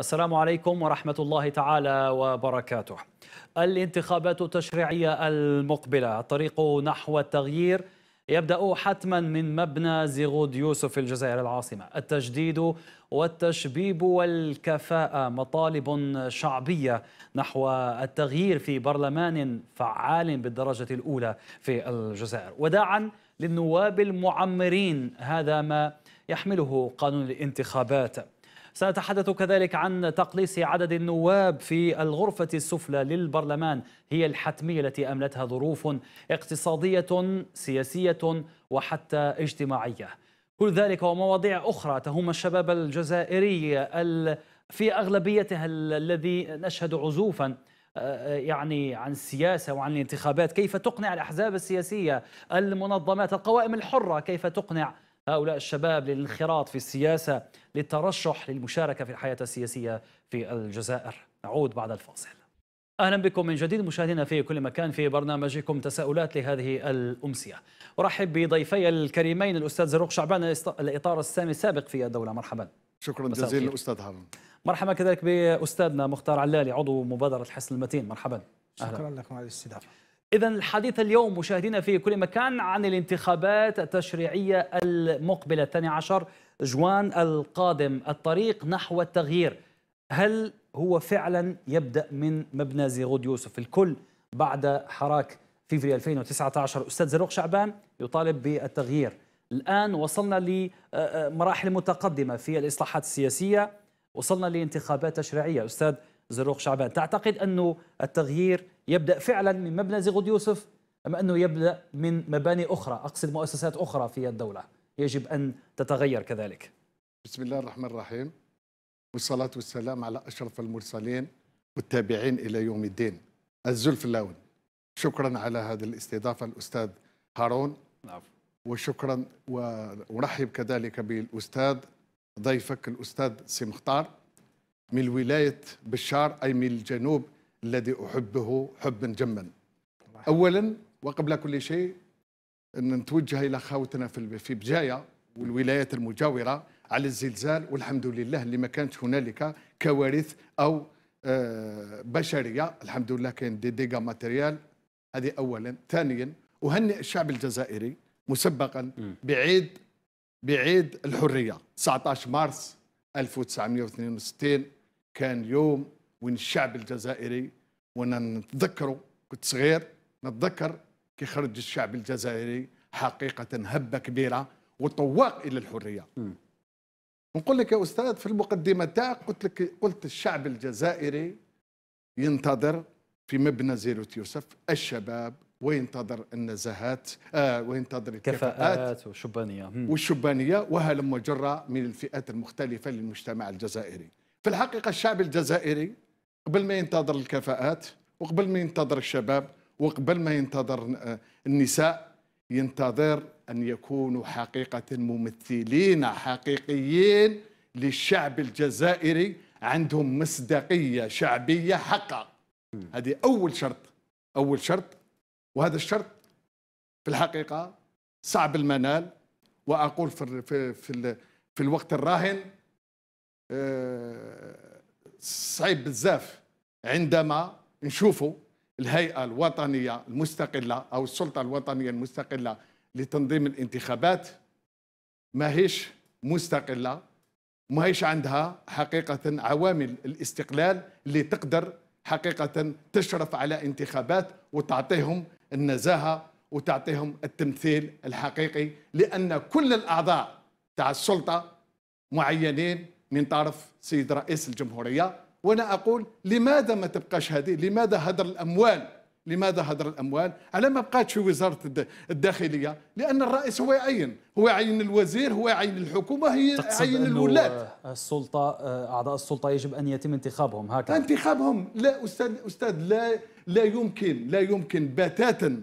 السلام عليكم ورحمة الله تعالى وبركاته الانتخابات التشريعية المقبلة الطريق نحو التغيير يبدأ حتما من مبنى زيغود يوسف في الجزائر العاصمة التجديد والتشبيب والكفاءة مطالب شعبية نحو التغيير في برلمان فعال بالدرجة الأولى في الجزائر وداعا للنواب المعمرين هذا ما يحمله قانون الانتخابات سأتحدث كذلك عن تقليص عدد النواب في الغرفة السفلى للبرلمان هي الحتمية التي أملتها ظروف اقتصادية سياسية وحتى اجتماعية كل ذلك ومواضيع أخرى تهم الشباب الجزائري في أغلبيته الذي نشهد عزوفاً آه، يعني عن السياسة وعن الانتخابات كيف تقنع الأحزاب السياسية المنظمات القوائم الحرة كيف تقنع هؤلاء الشباب للانخراط في السياسة للترشح للمشاركة في الحياة السياسية في الجزائر نعود بعد الفاصل اهلا بكم من جديد مشاهدينا في كل مكان في برنامجكم تساؤلات لهذه الامسيه. ارحب بضيفي الكريمين الاستاذ زروق شعبان الاطار السامي السابق في الدوله مرحبا. شكرا جزيلا استاذ هارون. مرحبا كذلك باستاذنا مختار علالي عضو مبادره الحسن المتين مرحبا. شكرا أهلا. لكم على الاستضافه. إذا الحديث اليوم مشاهدينا في كل مكان عن الانتخابات التشريعية المقبلة 12 جوان القادم الطريق نحو التغيير هل هو فعلا يبدأ من مبنى زيغود يوسف الكل بعد حراك فيفري 2019 أستاذ زروق شعبان يطالب بالتغيير الآن وصلنا لمراحل متقدمة في الإصلاحات السياسية وصلنا لانتخابات تشريعية أستاذ زروق شعبان تعتقد أنه التغيير يبدأ فعلا من مبنى زغود يوسف أم أنه يبدأ من مباني أخرى أقصد مؤسسات أخرى في الدولة يجب أن تتغير كذلك بسم الله الرحمن الرحيم والصلاة والسلام على أشرف المرسلين والتابعين إلى يوم الدين الزلف اللون شكرا على هذه الاستضافة الأستاذ هارون نعم. وشكرا وارحب كذلك بالاستاذ ضيفك الاستاذ سي مختار من ولاية بشار أي من الجنوب الذي أحبه حبا جما أولا وقبل كل شيء أن نتوجه إلى خاوتنا في بجاية والولايات المجاورة على الزلزال والحمد لله اللي ما كانت هنالك كوارث أو آه، بشرية الحمد لله كاين دي ديغا ماتريال هذه أولا ثانيا أهنئ الشعب الجزائري مسبقا بعيد بعيد الحرية 19 مارس 1962 كان يوم وين الشعب الجزائري وانا نتذكره كنت صغير نتذكر كي خرج الشعب الجزائري حقيقه هبه كبيره وطواق الى الحريه م. نقول لك يا استاذ في المقدمه تاعك قلت لك قلت الشعب الجزائري ينتظر في مبنى زيرو يوسف الشباب وينتظر النزاهات آه وينتظر الكفاءات والشبانيه والشبانيه وهلم وجره من الفئات المختلفه للمجتمع الجزائري في الحقيقة الشعب الجزائري قبل ما ينتظر الكفاءات وقبل ما ينتظر الشباب وقبل ما ينتظر النساء ينتظر أن يكونوا حقيقة ممثلين حقيقيين للشعب الجزائري عندهم مصداقية شعبية حقة هذه أول شرط أول شرط وهذا الشرط في الحقيقة صعب المنال وأقول في, في, في, في الوقت الراهن صعيب بزاف عندما نشوفوا الهيئة الوطنية المستقلة أو السلطة الوطنية المستقلة لتنظيم الانتخابات ماهيش مستقلة ماهيش عندها حقيقة عوامل الاستقلال اللي تقدر حقيقة تشرف على انتخابات وتعطيهم النزاهة وتعطيهم التمثيل الحقيقي لأن كل الأعضاء تاع السلطة معينين من طرف سيد رئيس الجمهورية وأنا أقول لماذا ما تبقاش هذه لماذا هدر الأموال لماذا هدر الأموال على ما بقاتش في وزارة الداخلية لأن الرئيس هو يعين هو يعين الوزير هو يعين الحكومة هي يعين الولاة السلطة آه، أعضاء السلطة يجب أن يتم انتخابهم هكذا انتخابهم لا أستاذ أستاذ لا لا يمكن لا يمكن بتاتا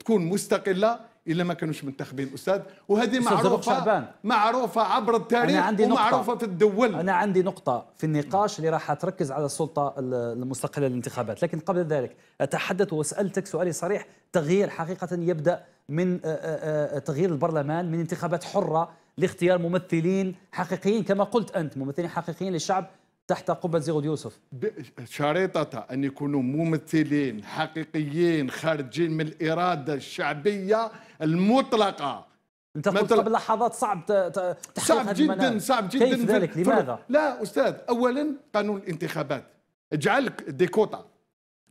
تكون مستقلة الا ما كانوش منتخبين استاذ وهذه معروفه معروفه عبر التاريخ أنا عندي ومعروفه نقطة. في الدول انا عندي نقطه في النقاش اللي راح تركز على السلطه المستقله للانتخابات لكن قبل ذلك اتحدث وسالتك سؤالي صريح تغيير حقيقه يبدا من آه، آه، آه، تغيير البرلمان من انتخابات حره لاختيار ممثلين حقيقيين كما قلت انت ممثلين حقيقيين للشعب تحت قبة زيغود يوسف شريطة أن يكونوا ممثلين حقيقيين خارجين من الإرادة الشعبية المطلقة انت قلت مثل... قبل لحظات صعب صعب جدا صعب جدا كيف ذلك لماذا لا استاذ اولا قانون الانتخابات اجعلك دي كوتا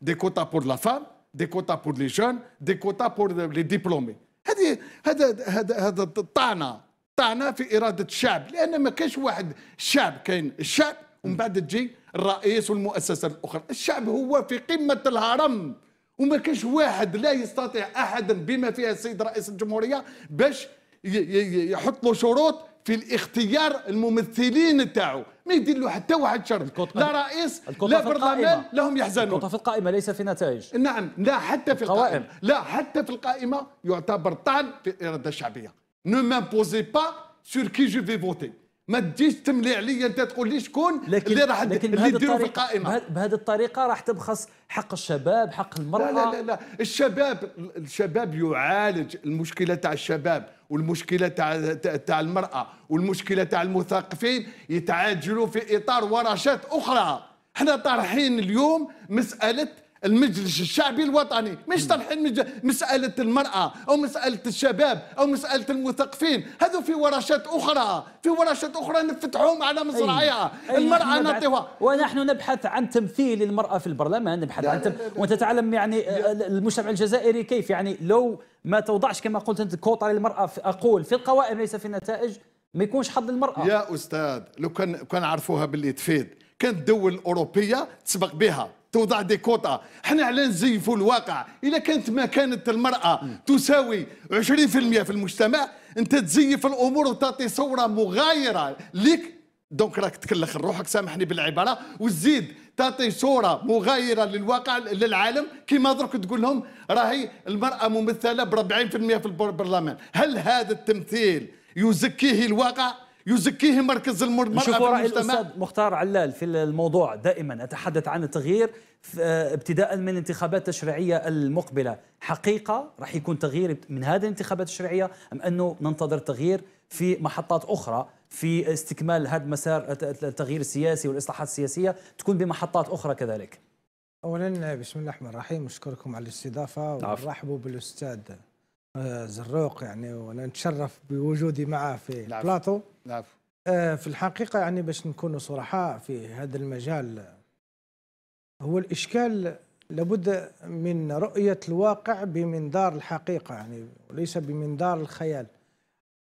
دي كوتا بور لا فام دي كوتا بور لي جون دي كوتا بور لي ديبلومي هذه هذا هذا هذا الطعنه طعنه في اراده الشعب لان ما كاش واحد الشعب كاين الشعب ومن بعد تجي الرئيس والمؤسسه الاخرى الشعب هو في قمه الهرم وما كاش واحد لا يستطيع احدا بما فيها السيد رئيس الجمهوريه باش يحط له شروط في الاختيار الممثلين تاعو ما يدير له حتى واحد شر لا رئيس لا برلمان لهم يحزنون الكوطه في القائمه ليس في نتائج نعم لا حتى في القائمه لا حتى في القائمه يعتبر طعن في الاراده الشعبيه نو مامبوزي با سور كي جو في فوتي ما تجيش تملي عليا انت تقول لي شكون اللي راح اللي يديروا في القائمه بهذه الطريقه راح تبخس حق الشباب حق المراه لا لا لا, لا. الشباب الشباب يعالج المشكله تاع الشباب والمشكله تاع تاع المراه والمشكله تاع المثقفين يتعاجلوا في اطار ورشات اخرى احنا طارحين اليوم مساله المجلس الشعبي الوطني مش طرحين مسألة المرأة أو مسألة الشباب أو مسألة المثقفين هذو في ورشات أخرى في ورشات أخرى نفتحهم على مزرعيها أيه. المرأة أيه. نعطيها ونحن نبحث عن تمثيل المرأة في البرلمان نبحث عن تم... وأنت تعلم يعني آه، آه، المجتمع الجزائري كيف يعني لو ما توضعش كما قلت أنت كوطة للمرأة في أقول في القوائم ليس في النتائج ما يكونش حظ المرأة يا أستاذ لو كان كان عرفوها باللي تفيد كانت الدول الأوروبية تسبق بها توضع دي كوطا احنا على نزيفوا الواقع اذا كانت مكانه المراه تساوي 20% في المجتمع انت تزيف الامور وتعطي صوره مغايره لك دونك راك تكلخ روحك سامحني بالعباره وزيد تعطي صوره مغايره للواقع للعالم كيما درك تقول لهم راهي المراه ممثله ب 40% في البرلمان هل هذا التمثيل يزكيه الواقع يزكيه مركز المرأة شوفوا رأي الأستاذ مختار علال في الموضوع دائما أتحدث عن التغيير آه، ابتداء من الانتخابات التشريعية المقبلة حقيقة راح يكون تغيير من هذه الانتخابات التشريعية أم أنه ننتظر تغيير في محطات أخرى في استكمال هذا مسار التغيير السياسي والإصلاحات السياسية تكون بمحطات أخرى كذلك أولا بسم الله الرحمن الرحيم أشكركم على الاستضافة ورحبوا بالأستاذ آه، زروق يعني وانا نتشرف بوجودي معه في بلاطو العفو. آه، في الحقيقه يعني باش نكونوا صرحاء في هذا المجال هو الاشكال لابد من رؤيه الواقع بمنظار الحقيقه يعني وليس بمنظار الخيال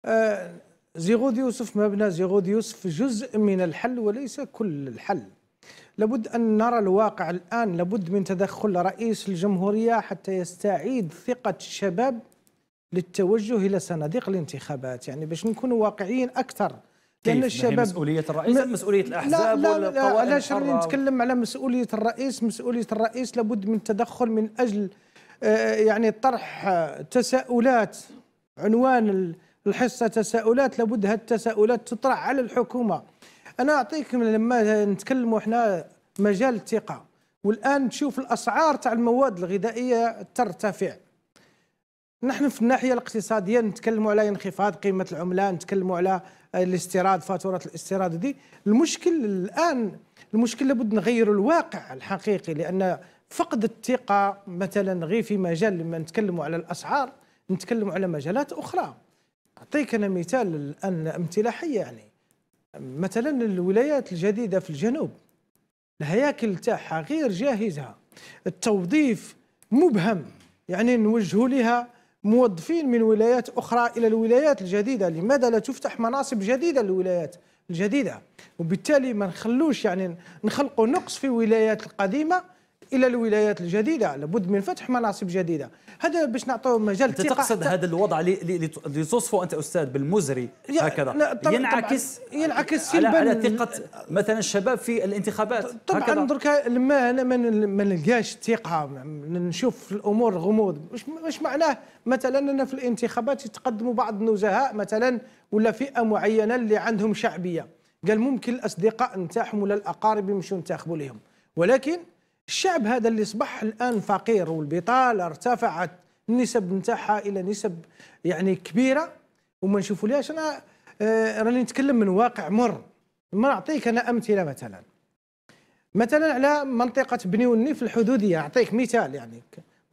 آه، زيغود يوسف مبنى زيغود يوسف جزء من الحل وليس كل الحل لابد أن نرى الواقع الآن لابد من تدخل رئيس الجمهورية حتى يستعيد ثقة الشباب للتوجه الى صناديق الانتخابات يعني باش نكونوا واقعيين اكثر لان الشباب مسؤوليه الرئيس ام مسؤوليه الاحزاب لا لا لا علاش نتكلم على مسؤوليه الرئيس مسؤوليه الرئيس لابد من التدخل من اجل آه، يعني طرح آه، تساؤلات عنوان الحصه تساؤلات لابد هذه التساؤلات تطرح على الحكومه انا اعطيك لما نتكلموا احنا مجال الثقه والان تشوف الاسعار تاع المواد الغذائيه ترتفع نحن في الناحيه الاقتصاديه نتكلموا على انخفاض قيمه العمله نتكلموا على آه، الاستيراد فاتوره الاستيراد دي المشكل الان المشكل لابد نغير الواقع الحقيقي لان فقد الثقه مثلا غير في مجال لما نتكلموا على الاسعار نتكلموا على مجالات اخرى اعطيك انا مثال الان امثله حيه يعني مثلا الولايات الجديده في الجنوب الهياكل تاعها غير جاهزه التوظيف مبهم يعني نوجهوا لها موظفين من ولايات أخرى إلى الولايات الجديدة لماذا لا تفتح مناصب جديدة للولايات الجديدة وبالتالي ما نخلوش يعني نخلقوا نقص في الولايات القديمة الى الولايات الجديده لابد من فتح مناصب جديده هذا باش نعطوا مجال انت تقصد هذا الوضع اللي توصفه انت استاذ بالمزري هكذا ينعكس ينعكس سلبا على, على ثقه مثلا الشباب في الانتخابات طبعا درك لما انا ما نلقاش ثقه نشوف الامور غموض مش معناه مثلا ان في الانتخابات يتقدموا بعض النزهاء مثلا ولا فئه معينه اللي عندهم شعبيه قال ممكن الاصدقاء نتاعهم ولا الاقارب يمشوا ينتخبوا لهم ولكن الشعب هذا اللي اصبح الان فقير والبطاله ارتفعت النسب نتاعها الى نسب يعني كبيره وما نشوفوا ليش انا آه راني نتكلم من واقع مر ما نعطيك انا امثله مثلا مثلا على منطقه بني وني في الحدوديه اعطيك مثال يعني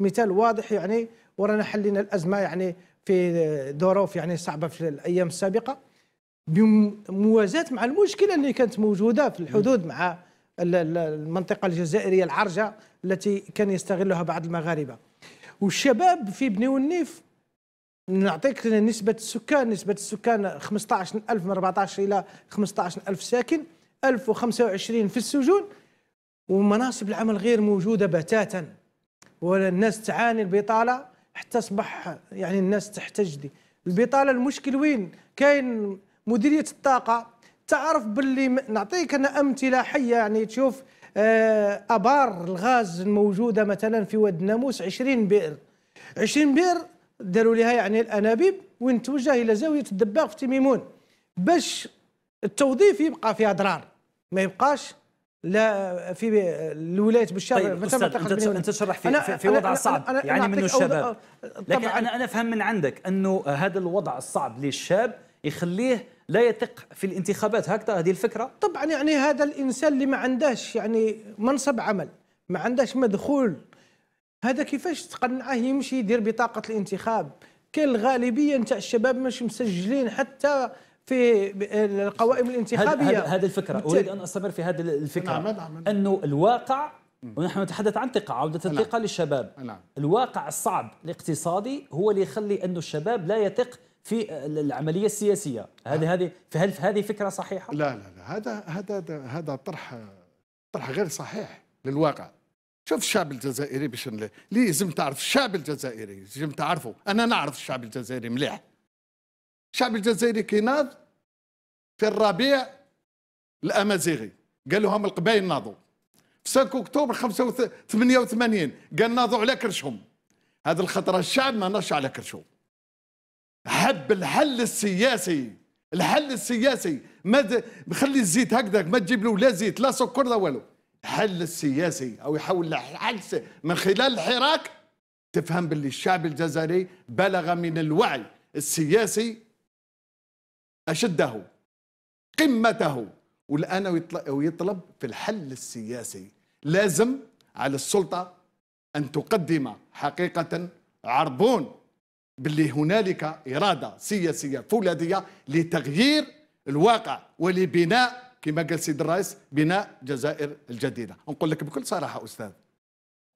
مثال واضح يعني ورانا حلينا الازمه يعني في ظروف يعني صعبه في الايام السابقه بموازاه مع المشكله اللي كانت موجوده في الحدود مع المنطقة الجزائرية العرجة التي كان يستغلها بعض المغاربة والشباب في بني والنيف نعطيك نسبة السكان نسبة السكان 15000 من 14 إلى 15000 ساكن 1025 في السجون ومناصب العمل غير موجودة بتاتا والناس تعاني البطالة حتى أصبح يعني الناس تحتج دي البطالة المشكل وين كاين مديرية الطاقة تعرف باللي نعطيك انا امثله حيه يعني تشوف آه، ابار الغاز الموجوده مثلا في واد ناموس 20 بئر 20 بئر داروا لها يعني الانابيب وين توجه الى زاويه الدباغ في تيميمون باش التوظيف يبقى في اضرار ما يبقاش لا في الولايات بالشارع طيب انت, انت تشرح في, في, في وضع أنا صعب أنا يعني من الشباب لكن انا انا افهم من عندك انه هذا الوضع الصعب للشاب يخليه لا يثق في الانتخابات هكذا هذه الفكره طبعا يعني هذا الانسان اللي ما عندهش يعني منصب عمل ما عندهش مدخول هذا كيفاش تقنعه يمشي يدير بطاقه الانتخاب كل الغالبيه نتاع الشباب مش مسجلين حتى في القوائم الانتخابيه هذه الفكره اريد ان استمر في هذه الفكره نعم،, نعم نعم انه الواقع ونحن نتحدث عن ثقة عودة نعم. الثقة للشباب نعم. الواقع الصعب الاقتصادي هو اللي يخلي أنه الشباب لا يثق في العمليه السياسيه هذه آه. هذه فهل هذه فكره صحيحه لا لا لا هذا هذا هذا طرح طرح غير صحيح للواقع شوف الشعب الجزائري باش لازم تعرف الشعب الجزائري لازم تعرفه انا نعرف الشعب الجزائري مليح الشعب الجزائري كي ناض في الربيع الامازيغي قال لهم القبائل ناضوا في 5 اكتوبر 88 قال ناضوا على كرشهم هذه الخطره الشعب ما ناضش على كرشه حب الحل السياسي الحل السياسي ما بخلي الزيت هكذا ما تجيب له لا زيت لا سكر لا والو الحل السياسي او يحول الحل من خلال الحراك تفهم باللي الشعب الجزائري بلغ من الوعي السياسي اشده قمته والان ويطلب في الحل السياسي لازم على السلطه ان تقدم حقيقه عربون باللي هنالك إرادة سياسية فولاذية لتغيير الواقع ولبناء كما قال سيد الرئيس بناء جزائر الجديدة نقول لك بكل صراحة أستاذ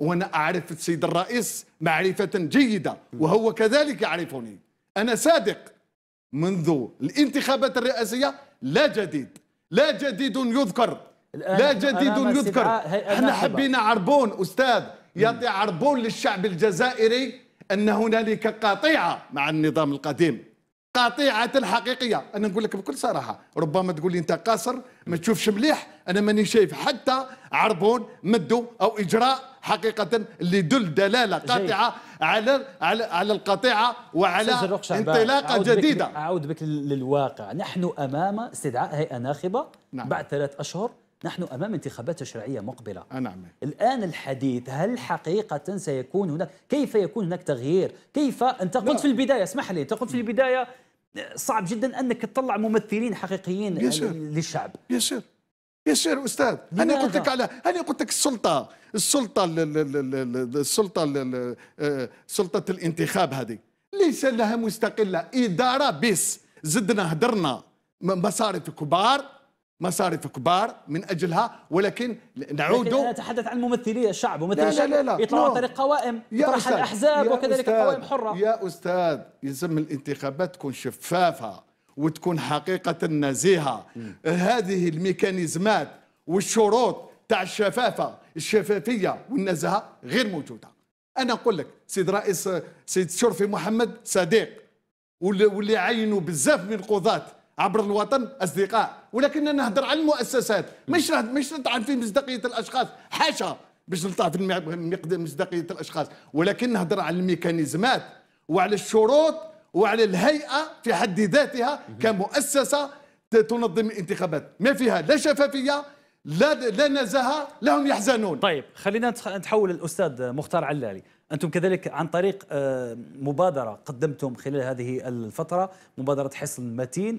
وأنا أعرف السيد الرئيس معرفة جيدة وهو كذلك يعرفني أنا صادق منذ الانتخابات الرئاسية لا جديد لا جديد يذكر لا جديد يذكر احنا حبينا عربون أستاذ يعطي عربون للشعب الجزائري أن هنالك قطيعة مع النظام القديم قطيعة الحقيقية أنا نقول لك بكل صراحة ربما تقول لي أنت قاصر ما تشوفش مليح أنا ماني شايف حتى عربون مدوا أو إجراء حقيقة اللي يدل دلالة قاطعة على على على القطيعة وعلى انطلاقة أعود جديدة بك أعود بك للواقع نحن أمام استدعاء هيئة ناخبة نعم. بعد ثلاث أشهر نحن أمام انتخابات تشريعية مقبلة نعم الآن الحديث هل حقيقة سيكون هناك كيف يكون هناك تغيير كيف أنت قلت لا. في البداية اسمح لي أنت قلت في البداية صعب جدا أنك تطلع ممثلين حقيقيين يسير. للشعب يسير يسير استاذ لماذا؟ انا قلت لك على انا قلت لك السلطه السلطه السلطه آه، سلطه الانتخاب هذه ليس لها مستقله اداره بس زدنا هدرنا مصارف كبار مصارف كبار من اجلها ولكن نعود لكن انا اتحدث عن ممثلي الشعب ممثلي لا الشعب لا لا لا يطلعوا عن نعم. طريق قوائم يطرح الاحزاب وكذلك قوائم حره يا استاذ يلزم الانتخابات تكون شفافه وتكون حقيقه نزيهه هذه الميكانيزمات والشروط تاع الشفافه الشفافيه والنزاهه غير موجوده انا اقول لك سيد رئيس سيد شرفي محمد صديق واللي عينوا بزاف من القضاه عبر الوطن اصدقاء ولكن نهضر على المؤسسات مش مش نطعن في مصداقيه الاشخاص حاشا باش نطعن في مصداقيه الاشخاص ولكن نهضر على الميكانيزمات وعلى الشروط وعلى الهيئه في حد ذاتها كمؤسسه تنظم الانتخابات ما فيها لا شفافيه لا لا نزاهه لهم يحزنون طيب خلينا نتحول للاستاذ مختار علالي انتم كذلك عن طريق آه، مبادره قدمتم خلال هذه الفتره مبادره حصن متين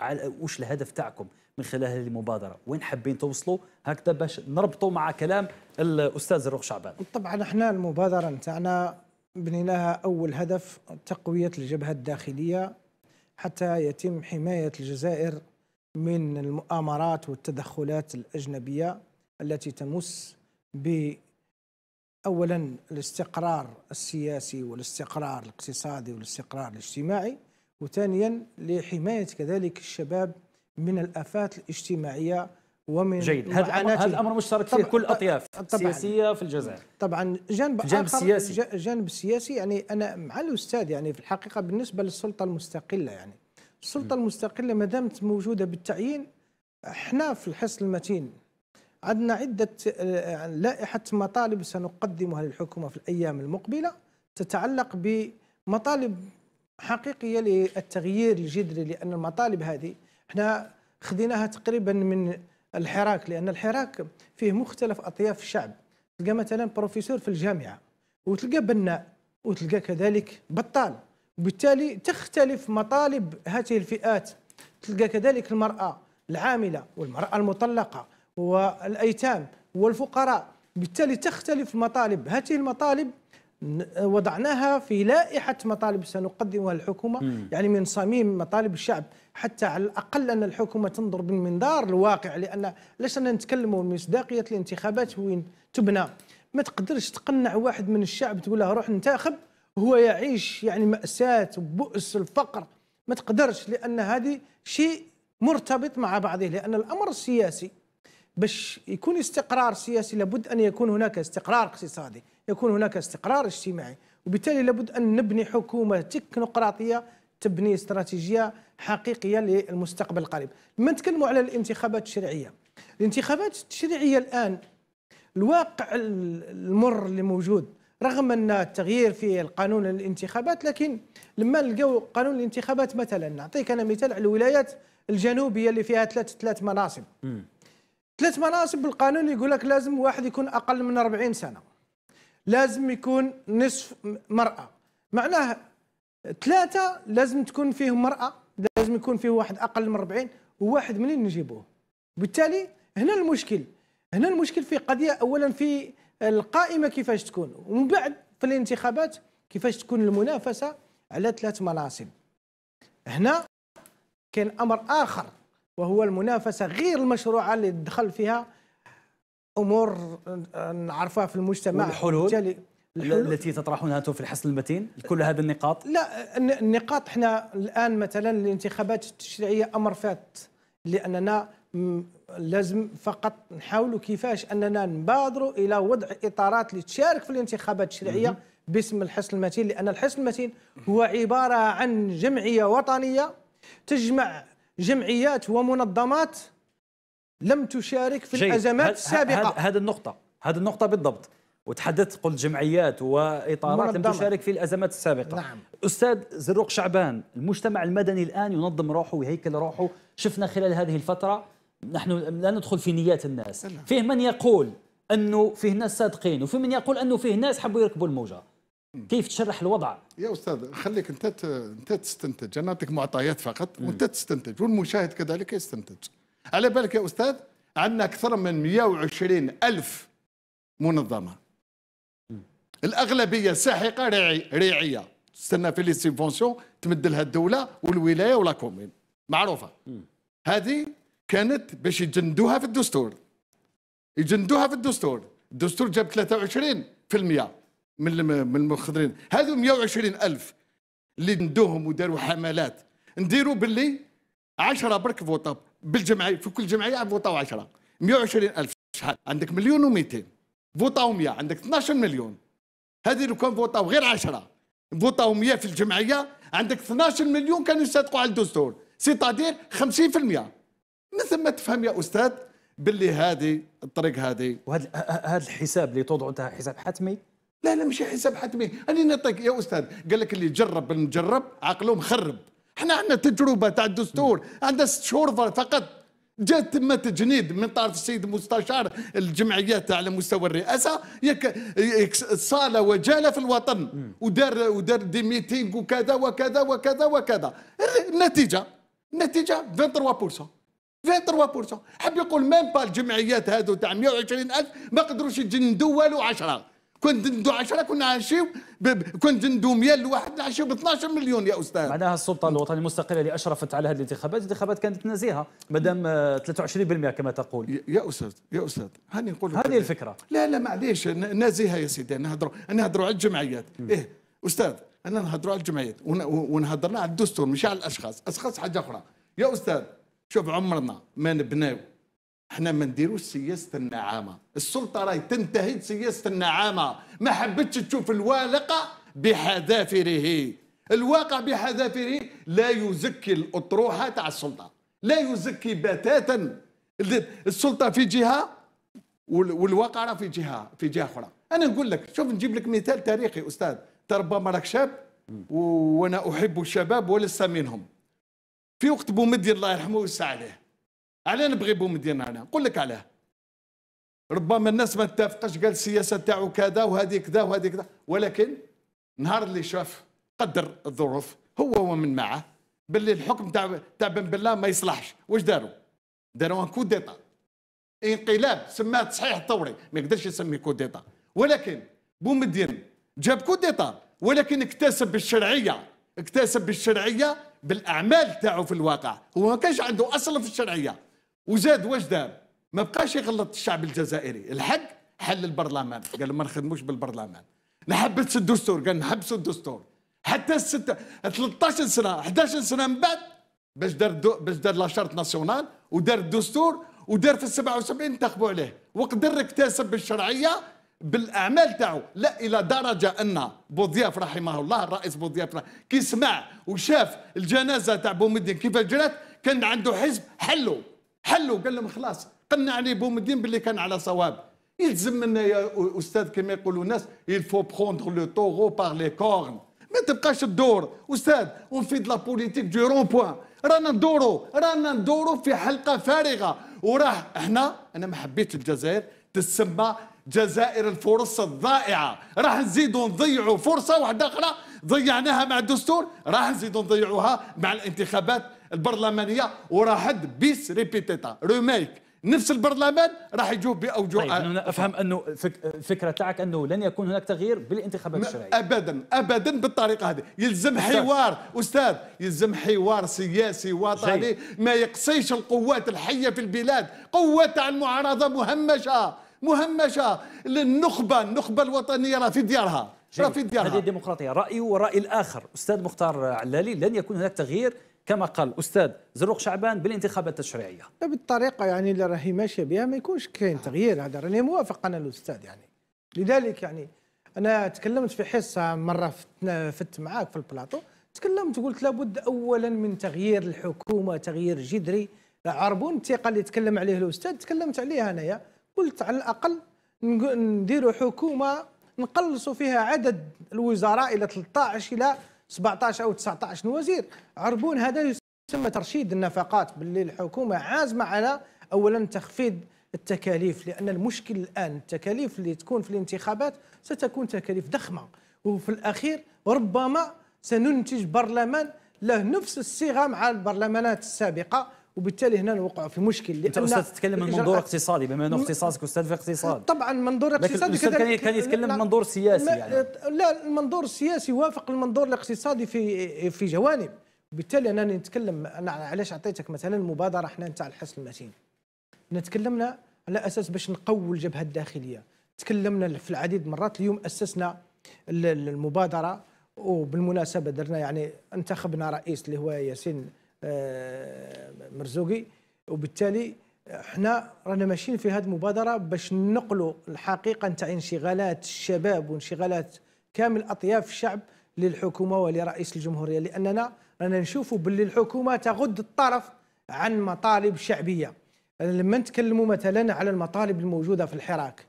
على وش الهدف تاعكم من خلال هذه المبادره وين حابين توصلوا هكذا باش نربطوا مع كلام الاستاذ الروح شعبان طبعا احنا المبادره نتاعنا بنيناها اول هدف تقويه الجبهه الداخليه حتى يتم حمايه الجزائر من المؤامرات والتدخلات الاجنبيه التي تمس ب اولا الاستقرار السياسي والاستقرار الاقتصادي والاستقرار الاجتماعي وثانيا لحماية كذلك الشباب من الآفات الاجتماعية ومن جيد هذا هذا مشترك في كل اطياف السياسيه في الجزائر طبعا جانب آخر سياسي جانب سياسي يعني انا مع الاستاذ يعني في الحقيقه بالنسبه للسلطه المستقله يعني السلطه م. المستقله ما دامت موجوده بالتعيين احنا في الحصن المتين عندنا عده آه، لائحه مطالب سنقدمها للحكومه في الايام المقبله تتعلق بمطالب حقيقيه للتغيير الجذري لان المطالب هذه احنا خذيناها تقريبا من الحراك لان الحراك فيه مختلف اطياف الشعب تلقى مثلا بروفيسور في الجامعه وتلقى بناء وتلقى كذلك بطال وبالتالي تختلف مطالب هذه الفئات تلقى كذلك المراه العامله والمراه المطلقه والايتام والفقراء بالتالي تختلف مطالب هذه المطالب وضعناها في لائحة مطالب سنقدمها الحكومة يعني من صميم مطالب الشعب حتى على الأقل أن الحكومة تنظر بالمنظار الواقع لأن لسنا نتكلموا مصداقية الانتخابات وين تبنى ما تقدرش تقنع واحد من الشعب تقول له روح انتخب هو يعيش يعني مأساة وبؤس الفقر ما تقدرش لأن هذه شيء مرتبط مع بعضه لأن الأمر السياسي باش يكون استقرار سياسي لابد أن يكون هناك استقرار اقتصادي يكون هناك استقرار اجتماعي وبالتالي لابد أن نبني حكومة تكنوقراطية تبني استراتيجية حقيقية للمستقبل القريب لما نتكلموا على الانتخابات التشريعية الانتخابات التشريعية الآن الواقع المر اللي موجود رغم ان التغيير في القانون الانتخابات لكن لما لقوا قانون الانتخابات مثلا نعطيك انا مثال على الولايات الجنوبيه اللي فيها ثلاث ثلاث مناصب ثلاث مناصب بالقانون يقول لك لازم واحد يكون اقل من 40 سنه لازم يكون نصف مراه معناه ثلاثه لازم تكون فيهم مراه لازم يكون فيه واحد اقل من 40 وواحد منين نجيبوه بالتالي هنا المشكل هنا المشكل في قضيه اولا في القائمه كيفاش تكون ومن بعد في الانتخابات كيفاش تكون المنافسه على ثلاث مناصب هنا كان امر اخر وهو المنافسه غير المشروعه اللي دخل فيها امور آه، نعرفها في المجتمع والحلول التي تطرحونها انتم في الحصن المتين كل هذه النقاط لا النقاط احنا الان مثلا الانتخابات التشريعيه امر فات لاننا لازم فقط نحاولوا كيفاش اننا نبادروا الى وضع اطارات لتشارك في الانتخابات التشريعيه باسم الحصن المتين لان الحصن المتين هو عباره عن جمعيه وطنيه تجمع جمعيات ومنظمات لم تشارك في جيد. الازمات السابقه هذه النقطه هذه النقطه بالضبط وتحدثت قلت جمعيات واطارات لم تشارك في الازمات السابقه نعم. استاذ زروق شعبان المجتمع المدني الان ينظم روحه ويهيكل روحه شفنا خلال هذه الفتره نحن لا ندخل في نيات الناس فيه من يقول انه فيه ناس صادقين وفيه من يقول انه فيه ناس حبوا يركبوا الموجه كيف تشرح الوضع؟ يا استاذ خليك انت انت تستنتج انا نعطيك معطيات فقط وانت تستنتج والمشاهد كذلك يستنتج على بالك يا استاذ عندنا اكثر من 120 الف منظمه الاغلبيه ساحقه ريعي ريعيه تستنى في لي سيبونسيون تمد لها الدوله والولايه ولا كومين معروفه هذه كانت باش يجندوها في الدستور يجندوها في الدستور الدستور جاب 23% من من المخضرين هذو 120 ألف اللي ندوهم وداروا حملات نديروا باللي 10 برك فوطا بالجمعيه في كل جمعيه فوطاو 10 120 ألف شحال عندك مليون و200 فوطاو 100 عندك 12 مليون هذه لو كان فوطاو غير 10 فوطاو 100 في الجمعيه عندك 12 مليون كانوا يصدقوا على الدستور سيتادير 50% من ثم تفهم يا استاذ باللي هذه الطريق هذه وهذا هذا الحساب اللي توضعوا انت حساب حتمي لا لا مش حساب حتمي أنا نعطيك يا أستاذ قال لك اللي جرب المجرب عقله مخرب احنا عندنا تجربة تاع الدستور عندها ست شهور فقط جات تم تجنيد من طرف السيد المستشار الجمعيات على مستوى الرئاسه يك صاله وجاله في الوطن ودار ودار دي ميتينغ وكذا وكذا وكذا وكذا النتيجه النتيجه 23% 23% حب يقول ميم با الجمعيات هذو تاع 120 الف ما قدروش يجندوا والو 10 كنت ندو 10 كنا عايشيو كنت ندو 100 لواحد نعيشوا ب 12 مليون يا استاذ معناها السلطه الوطنيه المستقله اللي اشرفت على هذه الانتخابات الانتخابات كانت نزيهه مادام 23% كما تقول يا استاذ يا استاذ هاني نقول هذه الفكره لا لا معليش نزيهه يا سيدي نهضروا نهضروا على الجمعيات ايه استاذ انا نهضروا على الجمعيات ونهضرنا على الدستور مش على الاشخاص اشخاص حاجه اخرى يا استاذ شوف عمرنا ما نبناو احنا ما نديروش سياسه النعامه السلطه راهي تنتهي سياسه النعامه ما حبتش تشوف الوالقه بحذافره الواقع بحذافره لا يزكي الاطروحه تاع السلطه لا يزكي بتاتا السلطه في جهه والواقع راه في جهه في جهه اخرى انا نقول لك شوف نجيب لك مثال تاريخي استاذ ربما راك شاب وانا احب الشباب ولست منهم في وقت بومدي الله يرحمه ويسع عليه علاه نبغي بومدينه انا نقول لك علاه ربما الناس ما تتفقش قال السياسه تاعو كذا وهذه كذا وهذه كذا ولكن نهار اللي شاف قدر الظروف هو ومن معه باللي الحكم تاع تاع بن بالله ما يصلحش واش داروا داروا كود ديتا انقلاب سماه تصحيح ثوري ما يقدرش يسمي كود ديتا ولكن بومدين جاب كود ديتا ولكن اكتسب الشرعيه اكتسب الشرعيه بالاعمال تاعو في الواقع هو ما كانش عنده اصل في الشرعيه وزاد واش دار ما بقاش يغلط الشعب الجزائري الحق حل البرلمان قال ما نخدموش بالبرلمان نحبس الدستور قال نحبسوا الدستور حتى الست 13 سنه 11 سنه من بعد باش دار باش دار لاشارت ناسيونال ودار الدستور ودار في 77 انتخبوا عليه وقدر اكتسب الشرعية بالاعمال تاعو لا الى درجه ان بوضياف رحمه الله الرئيس بوضياف كي سمع وشاف الجنازه تاع بومدين كيف جرات كان عنده حزب حلو حلوا قال لهم خلاص قلنا عليه بومدين باللي كان على صواب يلزم منا يا استاذ كما يقولوا الناس faut بخوندر لو taureau par لي كورن ما تبقاش الدور استاذ اون في لا بوليتيك دو رون بوان رانا ندورو رانا ندورو في حلقه فارغه وراه احنا انا ما حبيتش الجزائر تسمى جزائر الفرص الضائعه راح نزيدوا نضيعوا فرصه واحده اخرى ضيعناها مع الدستور راح نزيدوا نضيعوها مع الانتخابات البرلمانيه وراحت بيس ريبيتيتا ريميك نفس البرلمان راح يجوب باوجه طيب أنا افهم انه الفكره تاعك انه لن يكون هناك تغيير بالانتخابات الشرعيه ابدا ابدا بالطريقه هذه يلزم أستاذ. حوار استاذ يلزم حوار سياسي وطني ما يقصيش القوات الحيه في البلاد قوات تاع المعارضه مهمشه مهمشه للنخبه النخبه الوطنيه راه في ديارها راه في ديارها هذه الديمقراطيه رايي وراي الاخر استاذ مختار علالي لن يكون هناك تغيير كما قال الاستاذ زروق شعبان بالانتخابات التشريعيه بالطريقه يعني اللي راهي ماشيه بها ما يكونش كاين تغيير هذا راني موافق انا الاستاذ يعني لذلك يعني انا تكلمت في حصه مره فت معاك في البلاطو تكلمت قلت لابد اولا من تغيير الحكومه تغيير جذري عربون الثقه اللي تكلم عليه الاستاذ تكلمت عليها انايا قلت على الاقل نديروا حكومه نقلصوا فيها عدد الوزراء الى 13 الى 17 او 19 وزير عربون هذا يسمى ترشيد النفقات باللي الحكومه عازمه على اولا تخفيض التكاليف لان المشكل الان التكاليف اللي تكون في الانتخابات ستكون تكاليف ضخمه وفي الاخير ربما سننتج برلمان له نفس الصيغه مع البرلمانات السابقه وبالتالي هنا وقعوا في مشكل لان انت استاذ تتكلم من منظور اقتصادي بما انه اختصاصك استاذ في اقتصاد طبعا منظور اقتصادي لكن كان كان يتكلم من منظور سياسي يعني لا المنظور السياسي وافق المنظور الاقتصادي في في جوانب وبالتالي انا نتكلم انا علاش عطيتك مثلا المبادره احنا نتاع الحصن المتين تكلمنا على اساس باش نقوي الجبهه الداخليه تكلمنا في العديد مرات اليوم اسسنا المبادره وبالمناسبه درنا يعني انتخبنا رئيس اللي هو ياسين آه، مرزوقي وبالتالي احنا رانا ماشيين في هذه المبادره باش نقلوا الحقيقه نتاع انشغالات الشباب وانشغالات كامل اطياف الشعب للحكومه ولرئيس الجمهوريه لاننا رانا نشوفوا باللي الحكومه تغض الطرف عن مطالب شعبيه لما نتكلموا مثلا على المطالب الموجوده في الحراك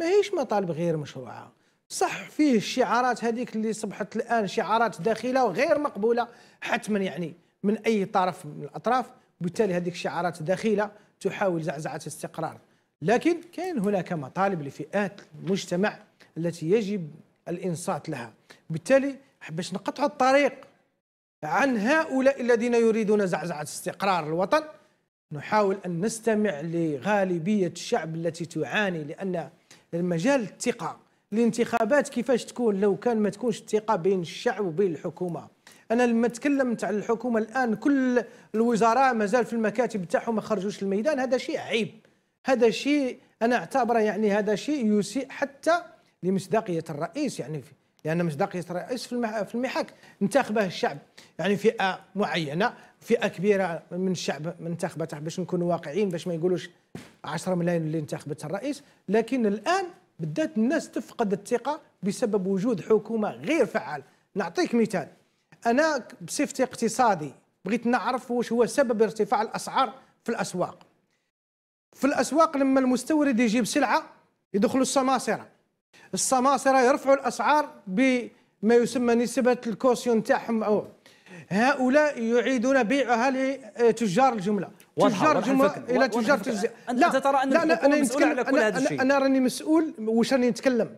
ما هيش مطالب غير مشروعه صح فيه الشعارات هذيك اللي صبحت الان شعارات داخله وغير مقبوله حتما يعني من اي طرف من الاطراف وبالتالي هذيك الشعارات داخله تحاول زعزعه الاستقرار لكن كان هناك مطالب لفئات المجتمع التي يجب الانصات لها بالتالي باش نقطعوا الطريق عن هؤلاء الذين يريدون زعزعه استقرار الوطن نحاول ان نستمع لغالبيه الشعب التي تعاني لان المجال الثقه الانتخابات كيفاش تكون لو كان ما تكونش الثقه بين الشعب وبين الحكومه انا لما تكلمت على الحكومه الان كل الوزراء مازال في المكاتب تاعهم ما خرجوش الميدان هذا شيء عيب هذا شيء انا اعتبره يعني هذا شيء يسيء حتى لمصداقيه الرئيس يعني في لان مصداقيه الرئيس في في المحك انتخبه الشعب يعني فئه معينه فئه كبيره من الشعب انتخبته باش نكونوا واقعيين باش ما يقولوش 10 ملايين اللي انتخبت الرئيس لكن الان بدات الناس تفقد الثقه بسبب وجود حكومه غير فعاله نعطيك مثال انا بصفتي اقتصادي بغيت نعرف واش هو سبب ارتفاع الاسعار في الاسواق في الاسواق لما المستورد يجيب سلعه يدخلوا السماسره السماسره يرفعوا الاسعار بما يسمى نسبه الكوسيون تاعهم او هؤلاء يعيدون بيعها لتجار الجمله تجار الجمله الى تجار الجزء لا انت ترى ان لا, لا انا على كل هذا الشيء انا راني مسؤول واش راني نتكلم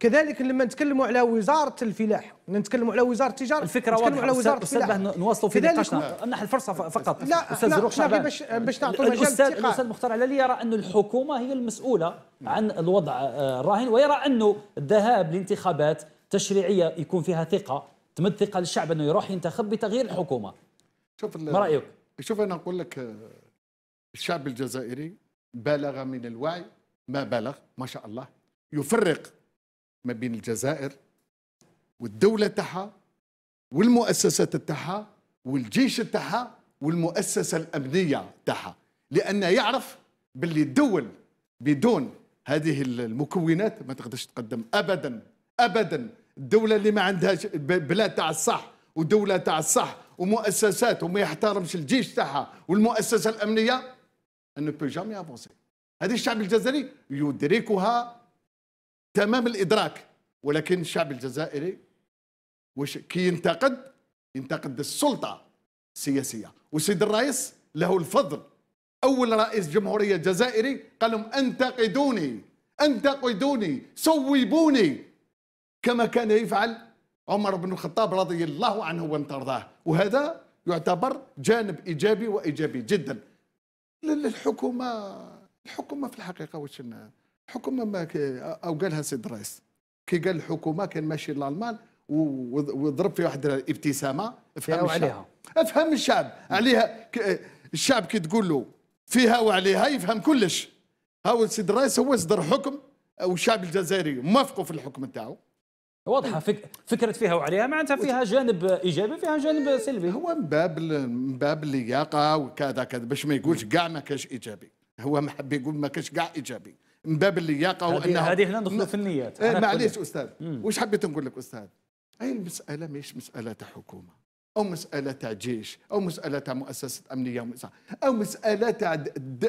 كذلك لما نتكلموا على وزاره الفلاح نتكلموا على وزاره التجاره الفكره واضحه نتكلموا على وزاره الفلاح نواصلوا في نقاشنا منح الفرصه فقط لا استاذ لا, شعبان باش باش نعطوا مجال الاستاذ الاستاذ مختار علالي يرى انه الحكومه هي المسؤوله عن الوضع الراهن آه، ويرى انه الذهاب لانتخابات تشريعيه يكون فيها ثقه تمد ثقه للشعب انه يروح ينتخب بتغيير الحكومه شوف ما رايك؟ شوف انا نقول لك آه، الشعب الجزائري بالغ من الوعي ما بلغ ما شاء الله يفرق ما بين الجزائر والدولة تاعها والمؤسسات تاعها والجيش تاعها والمؤسسة الأمنية تاعها لأنه يعرف باللي الدول بدون هذه المكونات ما تقدرش تقدم أبدا أبدا الدولة اللي ما عندهاش بلاد تاع الصح ودولة تاع الصح ومؤسسات وما يحترمش الجيش تاعها والمؤسسة الأمنية أنه بو جامي افونسي هذه الشعب الجزائري يدركها تمام الادراك ولكن الشعب الجزائري وش كي ينتقد ينتقد السلطه السياسيه والسيد الرئيس له الفضل اول رئيس جمهوريه جزائري قال لهم انتقدوني انتقدوني صوبوني كما كان يفعل عمر بن الخطاب رضي الله عنه وانترضاه وهذا يعتبر جانب ايجابي وايجابي جدا الحكومه الحكومه في الحقيقه واش الحكومه ما او قالها سيد الرئيس كي قال الحكومه كان ماشي للالمان وضرب في واحد الابتسامه افهم الشعب عليها. افهم الشعب عليها الشعب كي تقول له فيها وعليها يفهم كلش هاو سيد الرئيس هو صدر حكم والشعب الجزائري موافقوا في الحكم نتاعو واضحه فك... فكره فيها وعليها معناتها فيها جانب ايجابي فيها جانب سلبي هو من باب من باب اللياقه وكذا كذا باش ما يقولش كاع ما كاش ايجابي هو ما حب يقول ما كاش كاع ايجابي من باب اللياقه وانه هذه هنا ندخلوا في النيات إيه، معليش استاذ واش حبيت نقول لك استاذ هاي المساله مش مساله تاع حكومه او مساله تاع جيش او مساله تاع مؤسسه امنيه او مساله تاع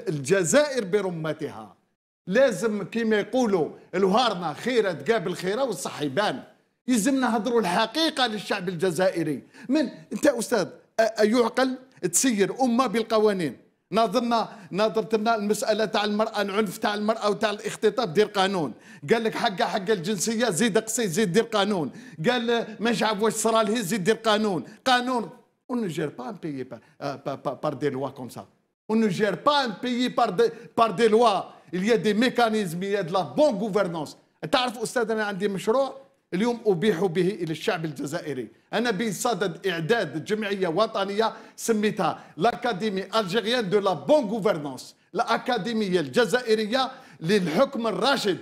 الجزائر برمتها لازم كما يقولوا الوهارنا خيره تقابل خيره والصح يبان يلزمنا نهضروا الحقيقه للشعب الجزائري من انت استاذ ايعقل تسير امه بالقوانين ناظرنا ناظرت لنا المساله تاع المراه العنف تاع المراه وتاع الاختطاف دير قانون قال لك حق حق الجنسيه زيد قصي زيد دير قانون قال ما نعرف واش صرا له زيد دير قانون قانون اون ne جير با ان بيي با دي لوا par, par, des lois comme با با ne gère pas un دي par des, Il y a des mécanismes, il y a de la bonne gouvernance. تعرف استاذ انا عندي مشروع اليوم أبيح به إلى الشعب الجزائري أنا بصدد إعداد جمعية وطنية سميتها لأكاديمي الجيريان دو لا بون غوفرنونس الأكاديمية الجزائرية للحكم الراشد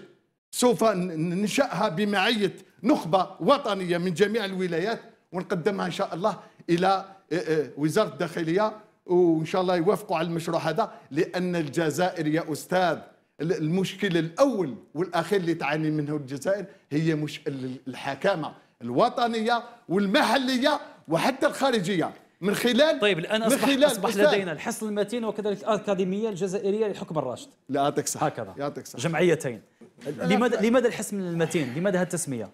سوف ننشأها بمعية نخبة وطنية من جميع الولايات ونقدمها إن شاء الله إلى آه، آه، وزارة الداخلية وإن شاء الله يوافقوا على المشروع هذا لأن الجزائر يا أستاذ المشكل الاول والاخير اللي تعاني منه الجزائر هي مش الحكامه الوطنيه والمحليه وحتى الخارجيه من خلال طيب الان اصبح, خلال أصبح لدينا الحصن المتين وكذلك الاكاديميه الجزائريه لحكم الراشد لا يعطيك صح هكذا يعطيك صح جمعيتين لماذا لماذا الحصن المتين لماذا هالتسميه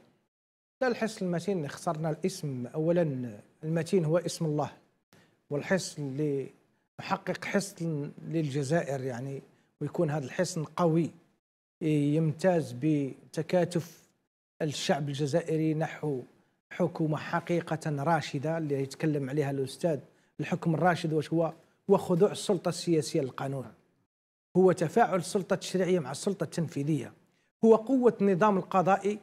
لا الحصن المتين اخترنا الاسم اولا المتين هو اسم الله والحصن اللي يحقق حصن للجزائر يعني ويكون هذا الحصن قوي يمتاز بتكاتف الشعب الجزائري نحو حكومة حقيقة راشدة اللي يتكلم عليها الأستاذ الحكم الراشد واش هو هو خضوع السلطة السياسية للقانون هو تفاعل السلطة التشريعية مع السلطة التنفيذية هو قوة النظام القضائي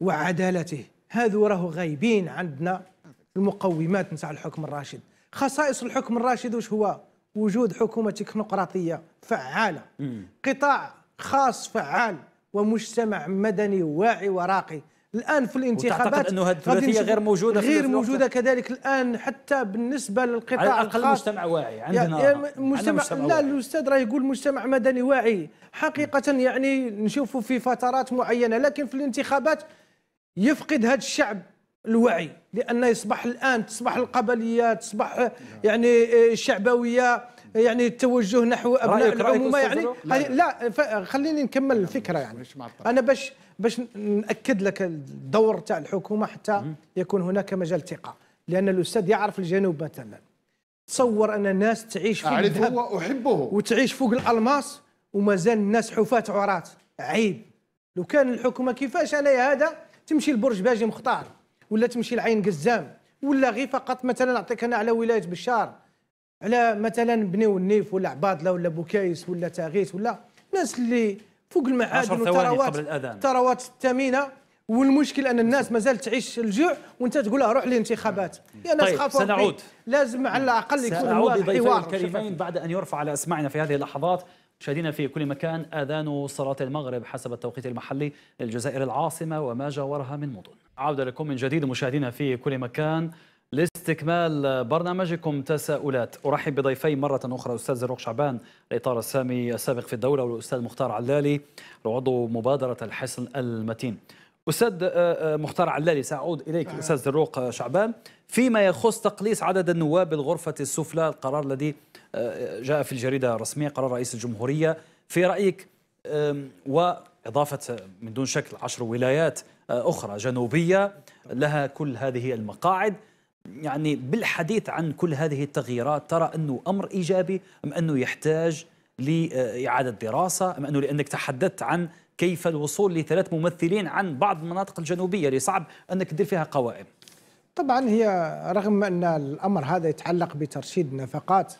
وعدالته هذو راهو غايبين عندنا المقومات نتاع الحكم الراشد خصائص الحكم الراشد واش هو وجود حكومه تكنوقراطيه فعاله قطاع خاص فعال ومجتمع مدني واعي وراقي الان في الانتخابات انه هذه الثلاثيه غير موجوده في غير موجوده كذلك الان حتى بالنسبه للقطاع على الاقل الخاص مجتمع واعي عندنا يعني مجتمع, مجتمع لا الاستاذ راه يقول مجتمع مدني واعي حقيقه يعني نشوفه في فترات معينه لكن في الانتخابات يفقد هذا الشعب الوعي لان يصبح الان تصبح القبليه تصبح يعني آه، الشعبويه آه، يعني التوجه نحو ابناء العمومه يعني لا, لا خليني نكمل الفكره يعني انا باش باش ناكد لك الدور تاع الحكومه حتى يكون هناك مجال ثقه لان الاستاذ يعرف الجنوب مثلا تصور ان الناس تعيش في الذهب واحبه وتعيش فوق الالماس ومازال الناس حفاة عراة عيب لو كان الحكومه كيفاش انا هذا تمشي لبرج باجي مختار ولا تمشي لعين قزام ولا غير فقط مثلا نعطيك انا على ولايه بشار على مثلا بنيو النيف ولا عبادله ولا بوكايس ولا تاغيس ولا الناس اللي فوق المعادن والثروات الثروات الثمينه والمشكل ان الناس مازال تعيش الجوع وانت تقول روح للانتخابات يا ناس طيب سنعود لازم على الاقل يكون سنعود الكريمين بعد ان يرفع على اسماعنا في هذه اللحظات مشاهدينا في كل مكان اذان صلاه المغرب حسب التوقيت المحلي للجزائر العاصمه وما جاورها من مدن. عوده لكم من جديد مشاهدينا في كل مكان لاستكمال برنامجكم تساؤلات ارحب بضيفي مره اخرى استاذ زروق شعبان الاطار السامي السابق في الدوله والاستاذ مختار علالي عضو مبادره الحصن المتين. أستاذ آه، آه، مختار علالي سأعود إليك أستاذ دروق آه، شعبان فيما يخص تقليص عدد النواب بالغرفة السفلى القرار الذي جاء في الجريدة الرسمية قرار رئيس الجمهورية في رأيك وإضافة من دون شكل عشر ولايات أخرى جنوبية لها كل هذه المقاعد يعني بالحديث عن كل هذه التغييرات ترى أنه أمر إيجابي أم أنه يحتاج لإعادة دراسة أم أنه لأنك تحدثت عن كيف الوصول لثلاث ممثلين عن بعض المناطق الجنوبية اللي صعب أنك تدير فيها قوائم طبعا هي رغم أن الأمر هذا يتعلق بترشيد نفقات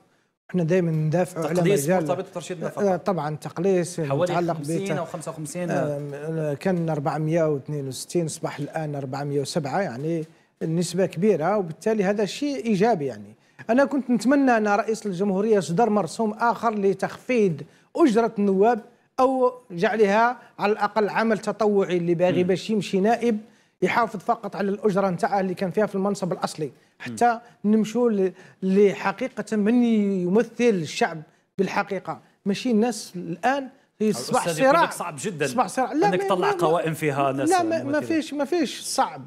احنا دائما ندافع على مجال مرتبط بترشيد نفقات آه، طبعا تقليص حوالي 50 او 55 آه. آه، كان 462 اصبح الان 407 يعني النسبه كبيره وبالتالي هذا شيء ايجابي يعني انا كنت نتمنى ان رئيس الجمهوريه يصدر مرسوم اخر لتخفيض اجره النواب او جعلها على الاقل عمل تطوعي اللي باغي باش يمشي نائب يحافظ فقط على الاجره نتاعه اللي كان فيها في المنصب الاصلي حتى نمشوا لحقيقه من يمثل الشعب بالحقيقه ماشي الناس الان يصبح صراع صعب جدا صباح صراع لا انك تطلع قوائم فيها ناس لا ما, ما فيش ما فيش صعب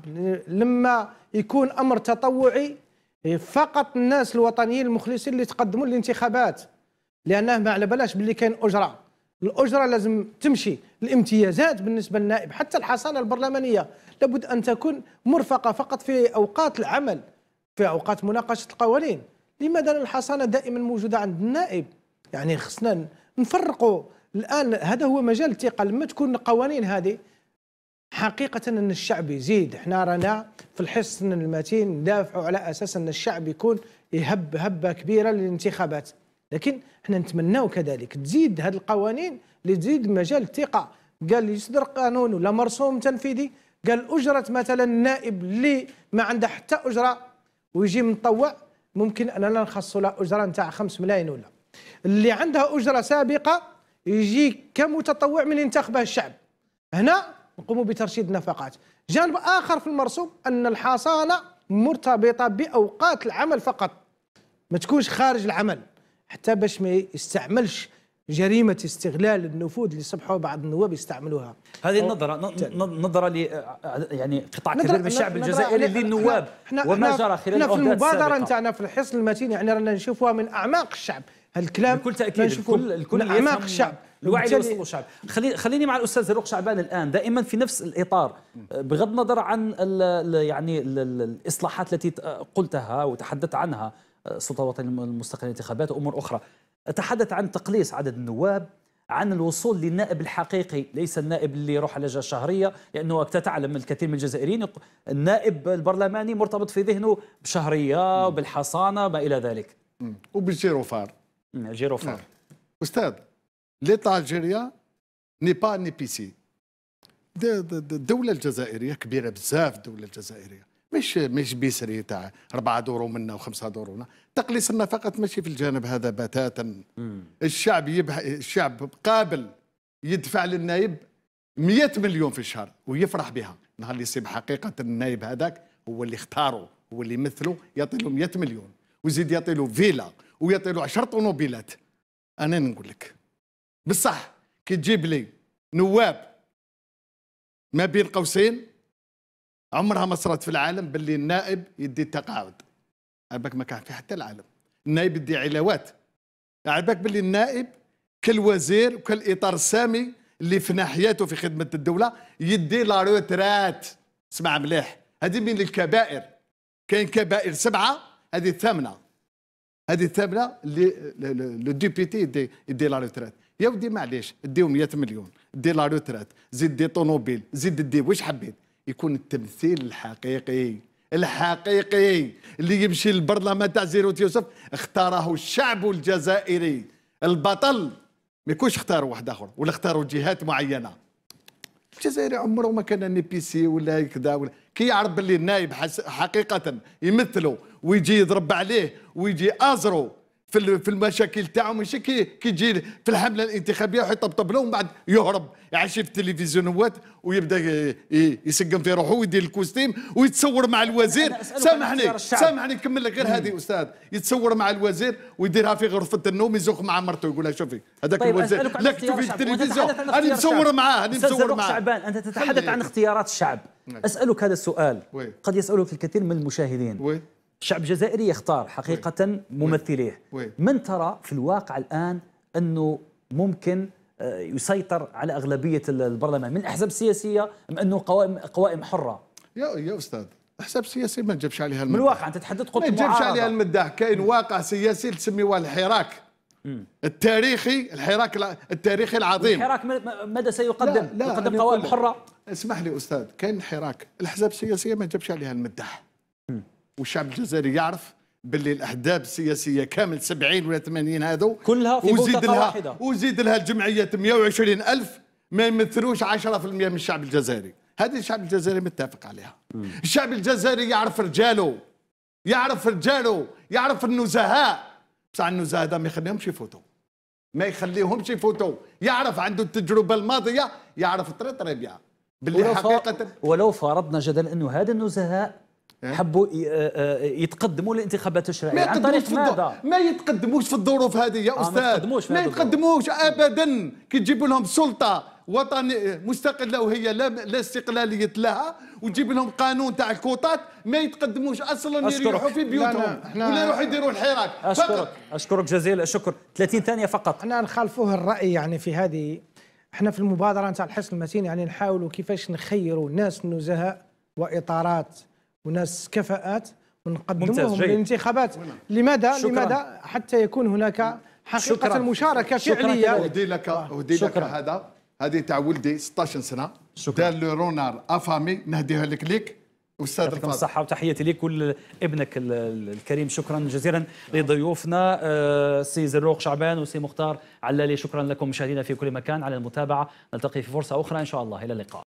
لما يكون امر تطوعي فقط الناس الوطنيين المخلصين اللي تقدموا للانتخابات لانه ما على بلاش باللي كاين اجره الاجره لازم تمشي الامتيازات بالنسبه للنائب حتى الحصانه البرلمانيه لابد ان تكون مرفقه فقط في اوقات العمل في اوقات مناقشه القوانين لماذا الحصانه دائما موجوده عند النائب يعني خصنا نفرقوا الان هذا هو مجال الثقه لما تكون القوانين هذه حقيقة أن الشعب يزيد احنا رانا في الحصن المتين ندافعوا على أساس أن الشعب يكون يهب هبة كبيرة للانتخابات لكن احنا نتمناو كذلك تزيد هذه القوانين اللي تزيد مجال الثقه قال يصدر قانون ولا مرسوم تنفيذي قال اجره مثلا النائب اللي ما عنده حتى اجره ويجي متطوع ممكن اننا نخصص له اجره نتاع 5 ملايين ولا اللي عندها اجره سابقه يجي كمتطوع من انتخبه الشعب هنا نقوم بترشيد النفقات جانب اخر في المرسوم ان الحصانه مرتبطه باوقات العمل فقط ما تكونش خارج العمل حتى باش ما يستعملش جريمه استغلال النفوذ اللي صبحوا بعض النواب يستعملوها هذه النظره نظره ل آه، يعني قطاع كبير من الشعب الجزائري للنواب وما جرى خلال احنا في المبادره نتاعنا في الحصن المتين يعني رانا نشوفوها من اعماق الشعب هالكلام بكل تاكيد الكل الكل اعماق الشعب الوعي اللي وصلوا الشعب خليني مع الاستاذ زروق شعبان الان دائما في نفس الاطار آه، بغض النظر عن الـ يعني الـ الاصلاحات التي آه، قلتها وتحدثت عنها السلطه الوطنيه المستقله للانتخابات وامور اخرى اتحدث عن تقليص عدد النواب عن الوصول للنائب الحقيقي ليس النائب اللي يروح على لجنه شهريه لانه تعلم الكثير من الجزائريين النائب البرلماني مرتبط في ذهنه بشهريه وبالحصانه ما الى ذلك وبالجيروفار الجيروفار استاذ ليتا الجيريا ني با ني الدوله الجزائريه كبيره بزاف الدوله الجزائريه مش مش بيسري تاع أربعة دور منا وخمسة دور منا تقليص فقط ماشي في الجانب هذا بتاتا الشعب يبح... الشعب قابل يدفع للنائب 100 مليون في الشهر ويفرح بها نهار اللي يصيب حقيقة النائب هذاك هو اللي اختاره هو اللي يمثله يعطي له 100 مليون ويزيد يعطي له فيلا ويعطي له 10 طوموبيلات انا نقول لك بصح كي تجيب لي نواب ما بين قوسين عمرها ما صرات في العالم باللي النائب يدي التقاعد عباك ما كان في حتى العالم النائب يدي علاوات عباك باللي النائب كالوزير وكالاطار السامي اللي في ناحيته في خدمه الدوله يدي لا روترات اسمع مليح هذه من الكبائر كاين كبائر سبعه هذه الثامنه هذه الثامنه اللي لو ديبيتي يدي يدي لا روترات يا ودي معليش ديو 100 مليون دي لا روترات زيد دي طوموبيل زيد دي واش حبيت يكون التمثيل الحقيقي الحقيقي اللي يمشي للبرلمان تاع زيروت يوسف اختاره الشعب الجزائري البطل ما يكونش اختاروا واحد اخر ولا اختاروا جهات معينه الجزائري عمره ما كان ان بي سي ولا كذا ولا كي يعرف باللي النايب حقيقه يمثله ويجي يضرب عليه ويجي ازرو في في المشاكل تاعهم ماشي كي كيجي في الحمله الانتخابيه يطبطب لهم بعد يهرب يعيش في التلفزيونات ويبدا يسقم في روحه ويدير الكوستيم ويتصور مع الوزير سامحني سامحني نكمل لك غير هذه استاذ يتصور مع الوزير ويديرها في غرفه النوم يزوق مع مرته يقول لها شوفي هذاك طيب الوزير لك في التلفزيون انا نصور معاه انا نصور معاه شعبان انت تتحدث عن اختيارات الشعب نعم. اسالك هذا السؤال قد يسالك الكثير من المشاهدين الشعب الجزائري يختار حقيقة ممثليه من ترى في الواقع الآن أنه ممكن آه، يسيطر على أغلبية البرلمان من أحزاب سياسية أم أنه قوائم, قوائم حرة يا, يا أستاذ حساب سياسي ما تجيبش عليها المداح من الواقع انت تحدد قلت ما تجيبش عليها المداح كاين واقع سياسي تسميوه الحراك التاريخي الحراك التاريخي العظيم الحراك ماذا سيقدم؟ لا لا يقدم قوائم حره اسمح لي استاذ كاين حراك الاحزاب السياسيه ما تجيبش عليها المداح والشعب الجزائري يعرف باللي الاحزاب السياسيه كامل 70 ولا 80 هذو كلها في وزيد لها واحده وزيد لها الجمعيات 120 الف ما يمثلوش 10% من الشعب الجزائري هذه الشعب الجزائري متفق عليها م. الشعب الجزائري يعرف رجاله يعرف رجاله يعرف النزهاء بصح النزهاء هذا ما يخليهمش يفوتوا ما يخليهمش يفوتوا يعرف عنده التجربه الماضيه يعرف طريق ربيعه باللي ولو حقيقه ولو فرضنا جدلا انه هذا النزهاء إيه؟ حبوا آه، آه، يتقدموا للانتخابات الشرعيه عن طريق ماذا؟ ما يتقدموش في الظروف هذه يا آه، استاذ ما يتقدموش, ما يتقدموش ابدا كي تجيب لهم سلطه وطنيه مستقله وهي لا لا استقلاليه لها وتجيب لهم قانون تاع الكوطات ما يتقدموش اصلا يريحوا في بيوتهم ولا يروحوا يديروا الحراك اشكرك فقط. اشكرك جزيل الشكر 30 ثانيه فقط احنا نخالفوه الراي يعني في هذه احنا في المبادره نتاع الحسن المتين يعني نحاولوا كيفاش نخيروا ناس نزهاء واطارات وناس كفاءات ونقدمهم للانتخابات لماذا شكرا. لماذا حتى يكون هناك حقيقه شكرا. شكرا. فعليه اهدي لك اهدي لك هذا هذه تاع ولدي 16 سنه شكرا دار لو رونار افامي نهديها لك ليك استاذ الفاضل الصحه وتحياتي لك ولابنك الكريم شكرا جزيلا نعم. لضيوفنا آه، سي زروق شعبان وسي مختار علالي شكرا لكم مشاهدينا في كل مكان على المتابعه نلتقي في فرصه اخرى ان شاء الله الى اللقاء